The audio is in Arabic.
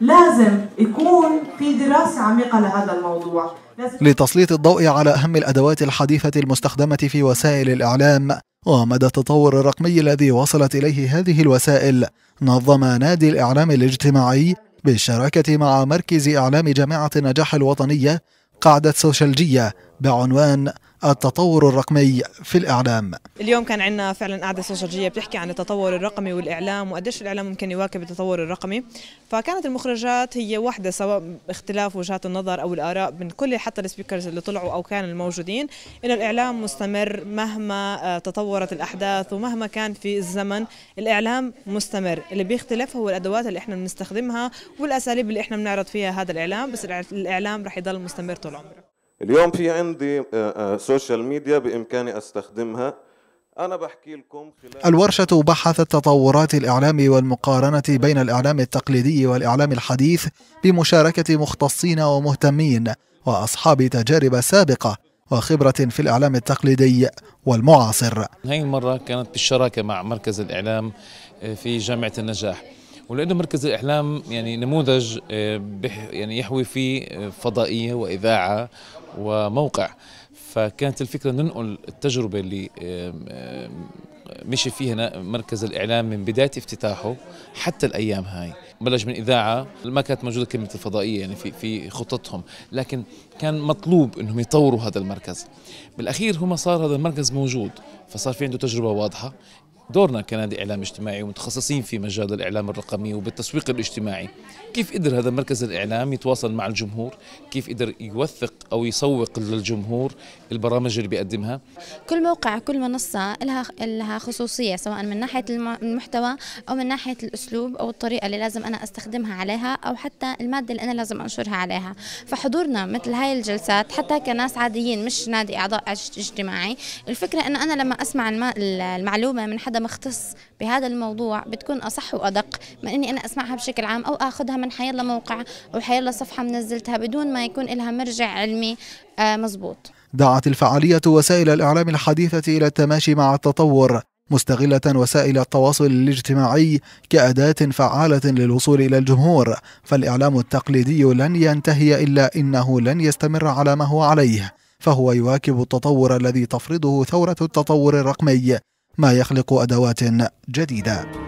لازم يكون في دراسة عميقة لهذا الموضوع لتسليط الضوء على أهم الأدوات الحديثة المستخدمة في وسائل الإعلام ومدى التطور الرقمي الذي وصلت إليه هذه الوسائل نظم نادي الإعلام الاجتماعي بالشراكة مع مركز إعلام جامعة النجاح الوطنية قاعدة سوشالجية بعنوان التطور الرقمي في الإعلام اليوم كان عندنا فعلا قاعدة استراتيجية بتحكي عن التطور الرقمي والإعلام وقديش الإعلام ممكن يواكب التطور الرقمي فكانت المخرجات هي واحدة سواء اختلاف وجهات النظر أو الآراء من كل حتى السبيكرز اللي طلعوا أو كانوا الموجودين إنه الإعلام مستمر مهما آه، تطورت الأحداث ومهما كان في الزمن الإعلام مستمر اللي بيختلف هو الأدوات اللي إحنا بنستخدمها والأساليب اللي إحنا بنعرض فيها هذا الإعلام بس الإعلام رح يضل مستمر طول عمره اليوم في عندي سوشيال آه، ميديا آه، بإمكاني أستخدمها أنا بحكي لكم خلال الورشة بحثت تطورات الإعلام والمقارنة بين الإعلام التقليدي والإعلام الحديث بمشاركة مختصين ومهتمين وأصحاب تجارب سابقة وخبرة في الإعلام التقليدي والمعاصر هاي المرة كانت بالشراكة مع مركز الإعلام آه، في جامعة النجاح ولأنه مركز الإحلام يعني نموذج آه، يعني يحوي فيه فضائية وإذاعة وموقع فكانت الفكرة ننقل التجربة اللي مشي فيها مركز الإعلام من بداية افتتاحه حتى الأيام هاي بلش من إذاعة ما كانت موجودة كلمة الفضائية يعني في في خططهم لكن كان مطلوب أنهم يطوروا هذا المركز بالأخير هم صار هذا المركز موجود فصار في عنده تجربة واضحة دورنا كنادي اعلام اجتماعي ومتخصصين في مجال الاعلام الرقمي وبالتسويق الاجتماعي كيف قدر هذا مركز الاعلام يتواصل مع الجمهور كيف قدر يوثق او يسوق للجمهور البرامج اللي بيقدمها كل موقع كل منصه لها لها خصوصيه سواء من ناحيه المحتوى او من ناحيه الاسلوب او الطريقه اللي لازم انا استخدمها عليها او حتى الماده اللي انا لازم انشرها عليها فحضورنا مثل هاي الجلسات حتى كناس عاديين مش نادي اعضاء اجتماعي الفكره انه انا لما اسمع المعلومه من حد حدا مختص بهذا الموضوع بتكون أصح وأدق من إني أنا أسمعها بشكل عام أو أخذها من حيلا موقع أو حيلا صفحة منزلتها بدون ما يكون لها مرجع علمي آه، مزبوط دعت الفعالية وسائل الإعلام الحديثة إلى التماشي مع التطور مستغلة وسائل التواصل الاجتماعي كأداة فعالة للوصول إلى الجمهور فالإعلام التقليدي لن ينتهي إلا إنه لن يستمر على ما هو عليه فهو يواكب التطور الذي تفرضه ثورة التطور الرقمي ما يخلق ادوات جديده